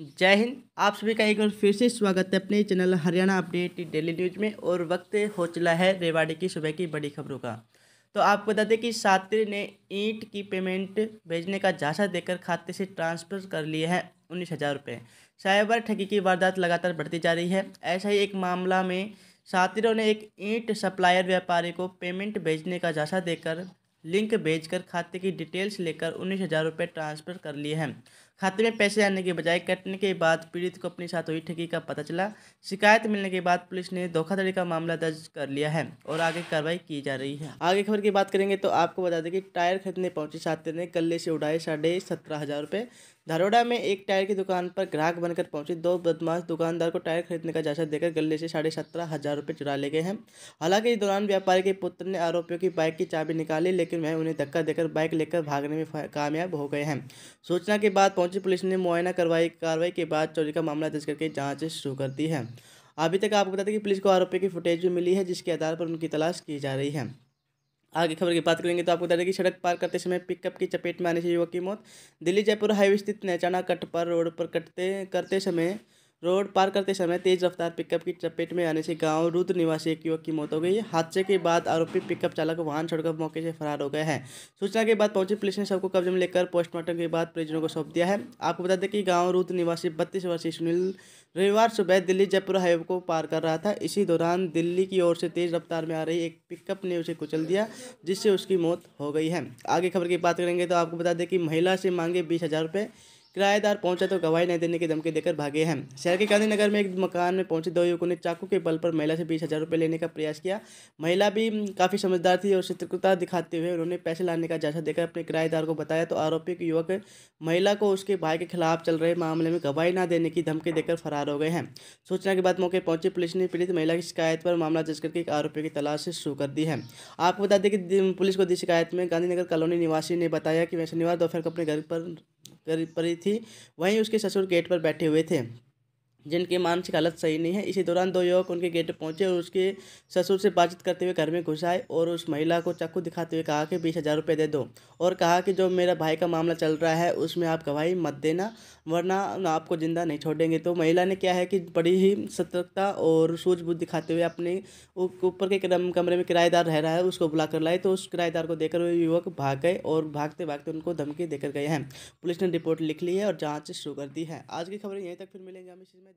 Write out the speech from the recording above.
जय हिंद आप सभी का एक बार फिर से स्वागत है अपने channel Haryana update daily news में और वक्त हो चला है रेवाड़ी की सुबह की बड़ी खबरों का तो आपको बता दें कि छात्र ने ईंट की पेमेंट भेजने का झांसा देकर खाते से ट्रांसफ़र कर लिए हैं उन्नीस हज़ार रुपये साइबर ठगी की वारदात लगातार बढ़ती जा रही है ऐसा ही एक मामला में छात्रों ने एक ईंट सप्लायर व्यापारी को पेमेंट भेजने का झांसा देकर लिंक भेजकर खाते की डिटेल्स लेकर उन्नीस हज़ार रुपये ट्रांसफ़र कर लिए हैं खाते में पैसे आने के बजाय कटने के बाद पीड़ित को अपने साथ हुई ठगी का पता चला शिकायत मिलने के बाद पुलिस ने धोखाधड़ी का मामला दर्ज कर लिया है और आगे कार्रवाई की जा रही है आगे खबर की बात करेंगे तो आपको बता दें कि टायर खरीदने पहुंचे छात्र ने गले से उड़ाए साढ़े सत्रह हज़ार रुपये धारोड़ा में एक टायर की दुकान पर ग्राहक बनकर पहुंचे दो बदमाश दुकानदार को टायर खरीदने का जायजा देकर गले से साढ़े सत्रह हज़ार रुपये चुरा ले गए हैं हालांकि इस दौरान व्यापारी के पुत्र ने आरोपियों की बाइक की चाबी निकाली लेकिन वह उन्हें धक्का देकर बाइक लेकर भागने में कामयाब हो गए हैं सूचना के बाद पहुंची पुलिस ने मुआयना करवाई कार्रवाई के बाद चोरी का मामला दर्ज करके जाँच शुरू कर दी है अभी तक आपको बता दें कि पुलिस को आरोपी की फुटेज भी मिली है जिसके आधार पर उनकी तलाश की जा रही है आगे खबर की बात करेंगे तो आपको बता दें कि सड़क पार करते समय पिकअप की चपेट में आने से युवक की मौत दिल्ली जयपुर हाईवे स्थित नेचाना कट पर रोड पर कटते करते समय रोड पार करते समय तेज रफ्तार पिकअप की चपेट में आने से गांव रुद्र निवासी एक युवक की मौत हो गई है हादसे के बाद आरोपी पिकअप चालक वाहन छोड़कर मौके से फरार हो गए हैं सूचना के बाद पहुंची पुलिस ने सबको कब्जे में लेकर पोस्टमार्टम के बाद परिजनों को सौंप दिया है आपको बता दें कि गाँव रुद्र निवासी बत्तीस वर्षीय सुनील रविवार सुबह दिल्ली जयपुर हाईवे को पार कर रहा था इसी दौरान दिल्ली की ओर से तेज रफ्तार में आ रही एक पिकअप ने उसे कुचल दिया जिससे उसकी मौत हो गई है आगे खबर की बात करेंगे तो आपको बता दें कि महिला से मांगे बीस हज़ार रुपये किराएदार पहुंचा तो गवाही नहीं देने की धमकी देकर भागे हैं शहर के गांधीनगर में एक मकान में पहुंचे दो युवकों ने चाकू के बल पर महिला से बीस हज़ार रुपये लेने का प्रयास किया महिला भी काफ़ी समझदार थी और सतर्कता दिखाते हुए उन्होंने पैसे लाने का जायजा देकर अपने किराएदार को बताया तो आरोपी के युवक महिला को उसके भाई के खिलाफ चल रहे मामले में गवाही न देने की धमकी देकर फरार हो गए हैं सूचना के बाद मौके पहुंची पुलिस ने पीड़ित महिला की शिकायत पर मामला दर्ज करके एक आरोपी की तलाश शुरू कर दी है आपको बता दें कि पुलिस को दी शिकायत में गांधीनगर कॉलोनी निवासी ने बताया कि वह शनिवार दोपहर को अपने घर पर परी पड़ी थी वहीं उसके ससुर गेट पर बैठे हुए थे जिनकी मानसिक हालत सही नहीं है इसी दौरान दो युवक उनके गेट पहुंचे और उसके ससुर से बातचीत करते हुए घर में घुस आए और उस महिला को चाकू दिखाते हुए कहा कि बीस हज़ार रुपये दे दो और कहा कि जो मेरा भाई का मामला चल रहा है उसमें आप गवाही मत देना वरना आपको ज़िंदा नहीं छोड़ेंगे तो महिला ने क्या है कि बड़ी ही सतर्कता और सूझबूझ दिखाते हुए अपने ऊपर के कमरे में किराएदार रह रहा है उसको बुला कर लाए तो उस किराएदार को देकर वे युवक भाग गए और भागते भागते उनको धमकी देकर गए हैं पुलिस ने रिपोर्ट लिख ली है और जाँच शुरू कर दी है आज की खबर यहीं तक फिर मिलेंगे हम इसमें में